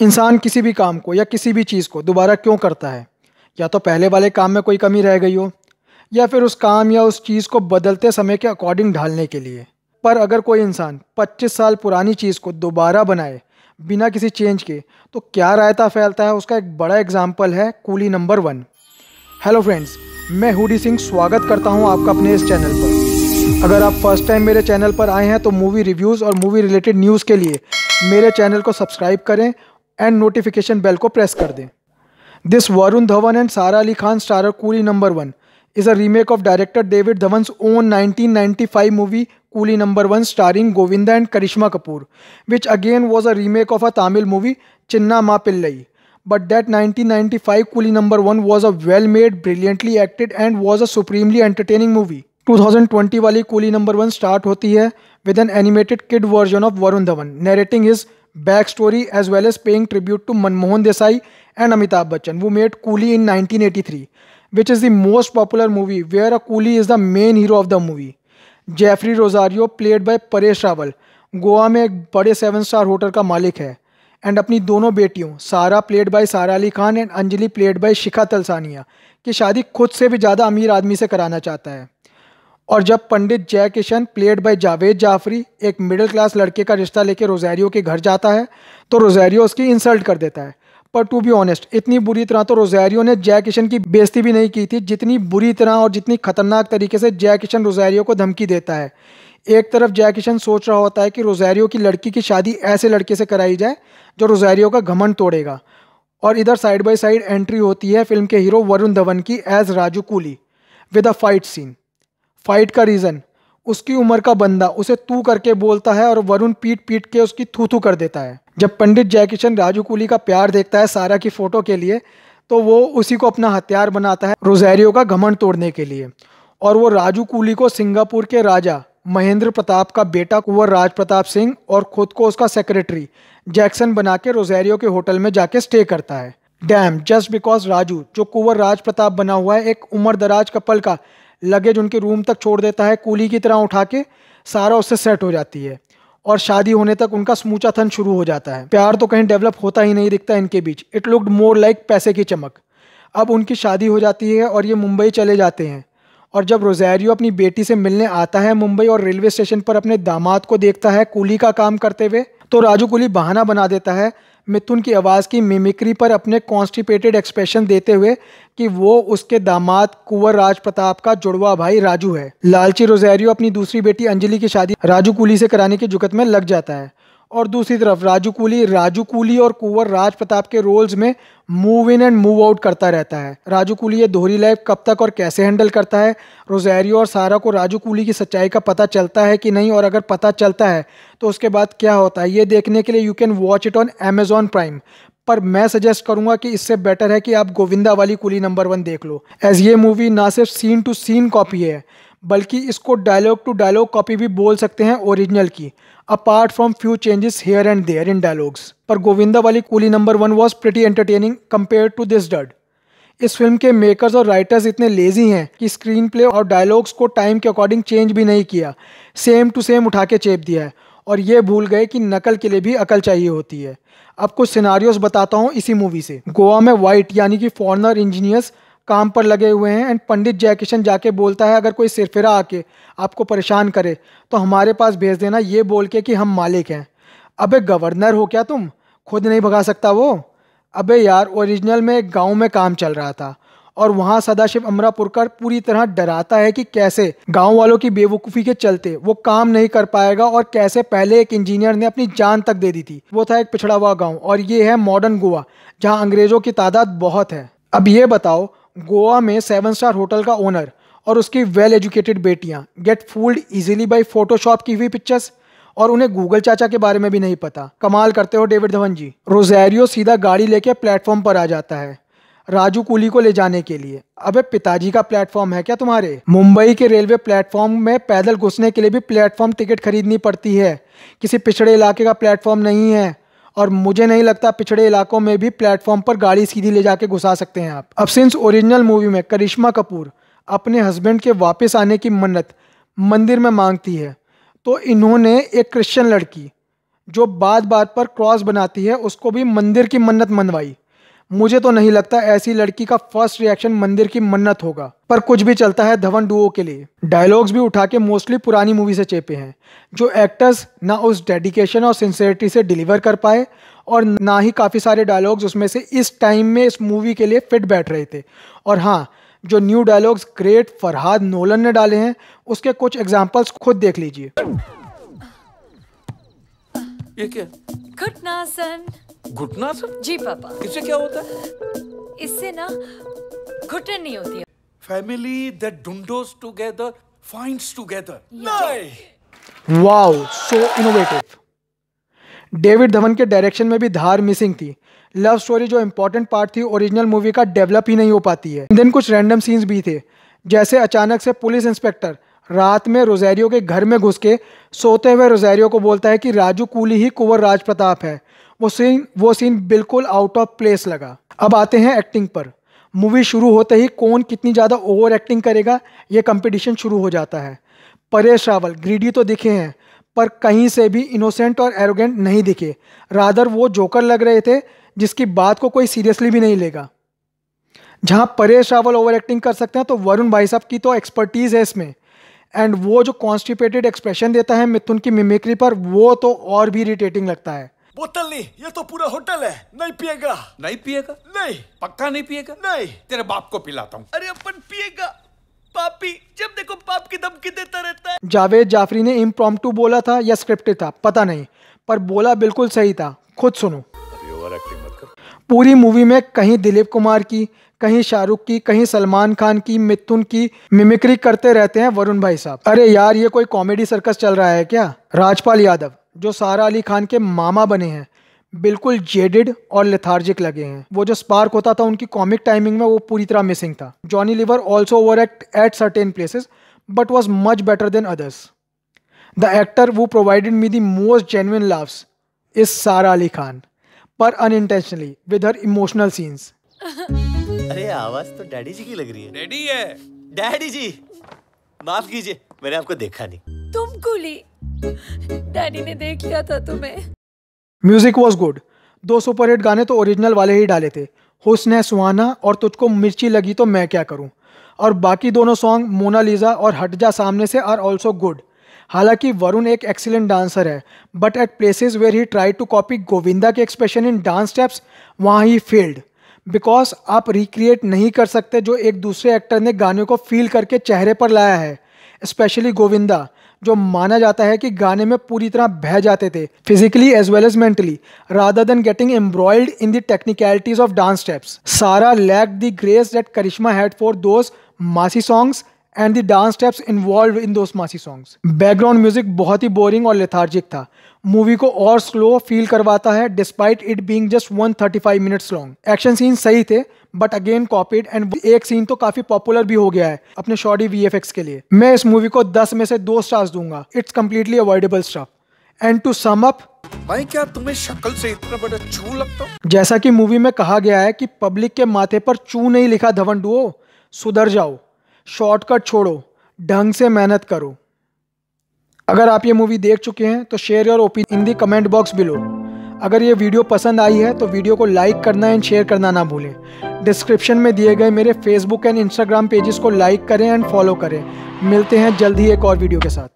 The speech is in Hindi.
इंसान किसी भी काम को या किसी भी चीज़ को दोबारा क्यों करता है या तो पहले वाले काम में कोई कमी रह गई हो या फिर उस काम या उस चीज़ को बदलते समय के अकॉर्डिंग ढालने के लिए पर अगर कोई इंसान 25 साल पुरानी चीज़ को दोबारा बनाए बिना किसी चेंज के तो क्या रायता फैलता है उसका एक बड़ा एग्जाम्पल है Coolie number one hello friends मैं हुडी सिंह स्वागत करता हूं आपका अपने इस चैनल पर अगर आप फर्स्ट टाइम मेरे चैनल पर आए हैं तो मूवी रिव्यूज़ और मूवी रिलेटेड न्यूज़ के लिए मेरे चैनल को सब्सक्राइब करें एंड नोटिफिकेशन बेल को प्रेस कर दें this Varun Dhawan and Sara Ali Khan starrer Coolie number one is a remake of director David Dhawan own 1995 movie Coolie number one starring Govinda and Karisma Kapoor which again was a remake of a Tamil movie Chinna Mappillai five Coolie 1995 one was a well made brilliantly acted and was a supremely entertaining movie two thousand 2020 वाली कूली नंबर वन स्टार्ट होती है with an animated kid version of Varun Dhawan narrating his back story as well as paying tribute to Manmohan Desai and Amitabh Bachchan who made Coolie in 1983 eighty three which is the most popular movie where a Coolie is the main hero of the movie Jeffrey Rosario played by Paresh Rawal Goa में एक बड़े सेवन स्टार होटल का मालिक है एंड अपनी दोनों बेटियों सारा played by Sara Ali Khan and Anjali played by Shikha Talsania की शादी खुद से भी ज़्यादा अमीर आदमी से कराना चाहता है और जब पंडित जय किशन प्लेड बाय जावेद जाफरी एक मिडिल क्लास लड़के का रिश्ता लेके रोजैरियो के घर जाता है तो रोजैरियो उसकी इंसल्ट कर देता है पर टू बी ऑनेस्ट इतनी बुरी तरह तो रोजैरियो ने जय किशन की बेइज्जती भी नहीं की थी जितनी बुरी तरह और जितनी खतरनाक तरीके से जय किशन रोजैरियो को धमकी देता है एक तरफ जय किशन सोच रहा होता है कि रोजैरियो की लड़की की शादी ऐसे लड़के से कराई जाए जो रोजैरियो का घमंड तोड़ेगा और इधर साइड बाय साइड एंट्री होती है फिल्म के हीरो वरुण धवन की as Raju Coolie with a fight scene fight का रीज़न उसकी उम्र का बंदा उसे तू करके बोलता है और वरुण पीट पीट के उसकी थू थू कर देता है जब पंडित जयकिशन राजू कुली का प्यार देखता है सारा की फ़ोटो के लिए तो वो उसी को अपना हथियार बनाता है रोजैरियो का घमंड तोड़ने के लिए और वो राजू कुली को सिंगापुर के राजा महेंद्र प्रताप का बेटा कुंवर राज प्रताप सिंह और खुद को उसका सेक्रेटरी जैक्सन बना के रोजैरियो के होटल में जाके स्टे करता है डैम जस्ट बिकॉज राजू जो कुंवर राज प्रताप बना हुआ है एक उम्र दराज कपल का लगेज उनके रूम तक छोड़ देता है कूली की तरह उठा के सारा उससे सेट हो जाती है और शादी होने तक उनका समूचा थन शुरू हो जाता है प्यार तो कहीं डेवलप होता ही नहीं दिखता इनके बीच इट लुकड मोर लाइक पैसे की चमक अब उनकी शादी हो जाती है और ये मुंबई चले जाते हैं और जब रोजैरियो अपनी बेटी से मिलने आता है मुंबई और रेलवे स्टेशन पर अपने दामाद को देखता है कूली का काम करते हुए तो राजू कुली बहाना बना देता है मिथुन की आवाज़ की मिमिक्री पर अपने कॉन्स्टिपेटेड एक्सप्रेशन देते हुए कि वो उसके दामाद कुंवर राज प्रताप का जुड़वा भाई राजू है लालची रोजैरियो अपनी दूसरी बेटी अंजलि की शादी राजू कुली से कराने की जुगत में लग जाता है और दूसरी तरफ राजू कूली राजू कूली और कुंवर राज प्रताप के रोल्स में move in and move out करता रहता है राजू कूली ये दोहरी लाइफ कब तक और कैसे हैंडल करता है रोजैरियो और सारा को राजू कूली की सच्चाई का पता चलता है कि नहीं और अगर पता चलता है तो उसके बाद क्या होता है ये देखने के लिए you can watch it on Amazon Prime पर मैं सजेस्ट करूंगा कि इससे बेटर है कि आप गोविंदा वाली कुली नंबर वन देख लो एज ये मूवी ना सिर्फ सीन टू सीन कॉपी है बल्कि इसको डायलॉग टू डायलॉग कॉपी भी बोल सकते हैं ओरिजिनल की apart from few changes here and there in dialogues पर गोविंदा वाली Coolie number one was pretty entertaining compare to this dud इस फिल्म के मेकर्स और राइटर्स इतने लेजी हैं कि स्क्रीन प्ले और डायलॉग्स को टाइम के अकॉर्डिंग चेंज भी नहीं किया सेम टू सेम उठा के चेप दिया है और ये भूल गए कि नकल के लिए भी अकल चाहिए होती है अब कुछ सिनारियोस बताता हूँ इसी मूवी से गोवा में वाइट यानी कि फॉरनर इंजीनियर्स काम पर लगे हुए हैं एंड पंडित जयकिशन जाके बोलता है अगर कोई सिरफिरा आके आपको परेशान करे तो हमारे पास भेज देना ये बोल के कि हम मालिक हैं अबे गवर्नर हो क्या तुम खुद नहीं भगा सकता वो अबे यार ओरिजिनल में एक गाँव में काम चल रहा था और वहाँ सदाशिव अमरापुरकर पूरी तरह डराता है कि कैसे गांव वालों की बेवकूफ़ी के चलते वो काम नहीं कर पाएगा और कैसे पहले एक इंजीनियर ने अपनी जान तक दे दी थी वो था एक पिछड़ा हुआ गांव और ये है मॉडर्न गोवा जहाँ अंग्रेजों की तादाद बहुत है अब ये बताओ गोवा में सेवन स्टार होटल का ओनर और उसकी वेल एजुकेटेड बेटियां get fooled easily by Photoshop की हुई पिक्चर्स और उन्हें गूगल चाचा के बारे में भी नहीं पता कमाल करते हो डेविड धवन जी रोजेरियो सीधा गाड़ी लेके प्लेटफॉर्म पर आ जाता है राजू कुली को ले जाने के लिए अबे पिताजी का प्लेटफॉर्म है क्या तुम्हारे मुंबई के रेलवे प्लेटफॉर्म में पैदल घुसने के लिए भी प्लेटफॉर्म टिकट खरीदनी पड़ती है किसी पिछड़े इलाके का प्लेटफॉर्म नहीं है और मुझे नहीं लगता पिछड़े इलाकों में भी प्लेटफॉर्म पर गाड़ी सीधी ले जाके घुसा सकते हैं आप अब सिंस ओरिजिनल मूवी में करिश्मा कपूर अपने हस्बैंड के वापस आने की मन्नत मंदिर में मांगती है तो इन्होंने एक क्रिश्चियन लड़की जो बात बात पर क्रॉस बनाती है उसको भी मंदिर की मन्नत मनवाई मुझे तो नहीं लगता ऐसी लड़की का फर्स्ट रिएक्शन मंदिर की मन्नत होगा पर कुछ भी चलता है धवन डुओ के लिए डायलॉग्स भी उठा के मोस्टली पुरानी मूवी से चेपे हैं जो एक्टर्स ना उस डेडिकेशन और सिंसेरिटी से डिलीवर कर पाए और ना ही काफ़ी सारे डायलॉग्स उसमें से इस टाइम में इस मूवी के लिए फिट बैठ रहे थे और हाँ जो new dialogues great Farhad Nolan ने डाले हैं उसके कुछ एग्जाम्पल्स खुद देख लीजिए ये क्या? घुटना सर जी पापा इससे क्या होता है इससे ना घुटन नहीं होती है फैमिली दैट डुंडोस together finds together wow so innovative David Dhawan के डायरेक्शन में भी धार मिसिंग थी लव स्टोरी जो इम्पोर्टेंट पार्ट थी ओरिजिनल मूवी का डेवलप ही नहीं हो पाती है देन कुछ रैंडम सीन्स भी थे जैसे अचानक से पुलिस इंस्पेक्टर रात में रोजैरियो के घर में घुस के सोते हुए रोजैरियो को बोलता है कि राजू कूली ही कुंवर राज प्रताप है वो सीन वो सीन बिल्कुल आउट ऑफ प्लेस लगा अब आते हैं एक्टिंग पर मूवी शुरू होते ही कौन कितनी ज़्यादा ओवर एक्टिंग करेगा ये कंपटीशन शुरू हो जाता है परेश रावल ग्रीडी तो दिखे हैं पर कहीं से भी इनोसेंट और एरोगेंट नहीं दिखे रादर वो जोकर लग रहे थे जिसकी बात को कोई सीरियसली भी नहीं लेगा जहाँ परेश रावल ओवर एक्टिंग कर सकते हैं तो वरुण भाई साहब की तो एक्सपर्टीज़ है इसमें एंड वो जो कॉन्स्टिपेटेड एक्सप्रेशन देता है मिथुन की मिमिक्री पर वो तो और भी इरीटेटिंग लगता है बोतल नहीं ये तो पूरा होटल है नहीं पिएगा नहीं पिएगा नहीं पक्का नहीं पिएगा नहीं तेरे बाप को पिलाता हूँ अरे अपन पिएगा पापी जब देखो पाप की धमकी देता रहता है जावेद जाफरी ने इम्प्रॉम्प्टू बोला था या स्क्रिप्टेड था पता नहीं पर बोला बिल्कुल सही था खुद सुनो पूरी मूवी में कहीं दिलीप कुमार की कहीं शाहरुख की कहीं सलमान खान की मिथुन की मिमिक्री करते रहते हैं वरुण भाई साहब अरे यार ये कोई कॉमेडी सर्कस चल रहा है क्या राजपाल यादव जो सारा अली खान के मामा बने हैं बिल्कुल जेडेड और लेथार्जिक लगे हैं वो जो स्पार्क होता था उनकी कॉमिक टाइमिंग में वो पूरी तरह मिसिंग था Johnny Lever also over act at certain places but was much better than others the actor who provided me the most genuine laughs is Sara Ali Khan पर unintentionally with her emotional scenes अरे आवाज तो डैडी जी की लग रही है डैडी है डैडी जी माफ कीजिए मैंने आपको देखा नहीं तुम कुली डैडी ने देख लिया था तुम्हें म्यूजिक वॉज गुड दो सुपरहिट गाने तो ओरिजिनल वाले ही डाले थे हुसन है सुहाना और तुझको मिर्ची लगी तो मैं क्या करूं और बाकी दोनों सॉन्ग मोनालिजा और हट जा सामने से आर ऑल्सो गुड हालांकि वरुण एक एक्सीलेंट डांसर है but at places where he try to copy Govinda के एक्सप्रेशन इन डांस स्टेप्स वहाँ ही फेल्ड बिकॉज आप रिक्रिएट नहीं कर सकते जो एक दूसरे एक्टर ने गाने को फील करके चेहरे पर लाया है स्पेशली गोविंदा जो माना जाता है कि गाने में पूरी तरह बह जाते थे physically as well as mentally rather than getting embroiled in the technicalities of dance steps Sara lack the grace that Karisma had for those massy songs and the dance steps involve in those massy songs background music बहुत ही बोरिंग और लेथार्जिक था मूवी को और स्लो फील करवाता है despite it being just one thirty five minutes long action scene सही थे बट अगेन कॉपीड एंड एक सीन तो काफी पॉपुलर भी हो गया है अपने शॉर्टी वी के लिए मैं इस मूवी को दस में से दो स्टार्स दूंगा it's completely avoidable stuff and to sum up भाई क्या तुम्हें शक्ल से इतना बड़ा चू लगता हो जैसा कि मूवी में कहा गया है कि पब्लिक के माथे पर चू नहीं लिखा धवन डुओ सुधर जाओ शॉर्टकट छोड़ो ढंग से मेहनत करो अगर आप ये मूवी देख चुके हैं तो share your opinion in the comment box below अगर ये वीडियो पसंद आई है तो वीडियो को लाइक करना एंड शेयर करना ना भूलें डिस्क्रिप्शन में दिए गए मेरे फेसबुक एंड इंस्टाग्राम पेजेस को लाइक करें एंड फॉलो करें मिलते हैं जल्द ही एक और वीडियो के साथ